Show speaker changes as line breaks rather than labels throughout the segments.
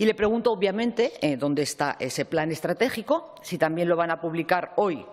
Y le pregunto, obviamente, eh, dónde está ese plan estratégico, si también lo van a publicar hoy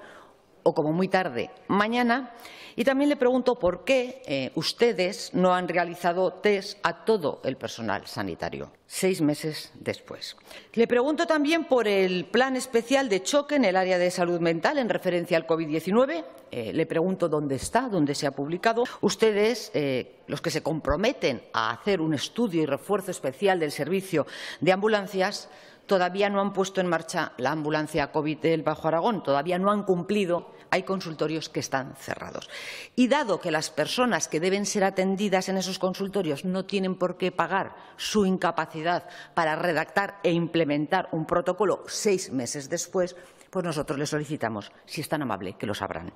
o como muy tarde mañana. Y también le pregunto por qué eh, ustedes no han realizado test a todo el personal sanitario,
seis meses después.
Le pregunto también por el plan especial de choque en el área de salud mental en referencia al COVID-19. Eh, le pregunto dónde está, dónde se ha publicado. Ustedes, eh, los que se comprometen a hacer un estudio y refuerzo especial del servicio de ambulancias, todavía no han puesto en marcha la ambulancia COVID del Bajo Aragón, todavía no han cumplido, hay consultorios que están cerrados. Y dado que las personas que deben ser atendidas en esos consultorios no tienen por qué pagar su incapacidad para redactar e implementar un protocolo seis meses después, pues nosotros le solicitamos, si es tan amable, que lo sabrán.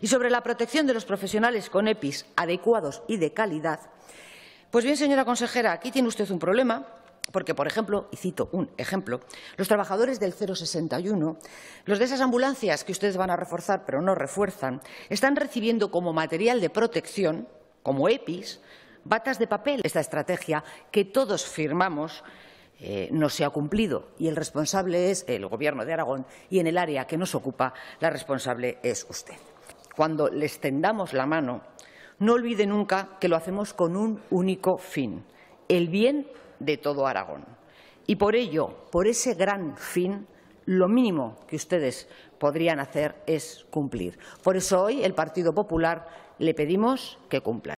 Y sobre la protección de los profesionales con EPIs adecuados y de calidad, pues bien, señora consejera, aquí tiene usted un problema porque, por ejemplo, y cito un ejemplo, los trabajadores del 061, los de esas ambulancias que ustedes van a reforzar pero no refuerzan, están recibiendo como material de protección, como EPIs, batas de papel. Esta estrategia que todos firmamos eh, no se ha cumplido y el responsable es el Gobierno de Aragón y en el área que nos ocupa la responsable es usted. Cuando les tendamos la mano, no olvide nunca que lo hacemos con un único fin, el bien de todo Aragón. Y por ello, por ese gran fin, lo mínimo que ustedes podrían hacer es cumplir. Por eso hoy el Partido Popular le pedimos que cumpla.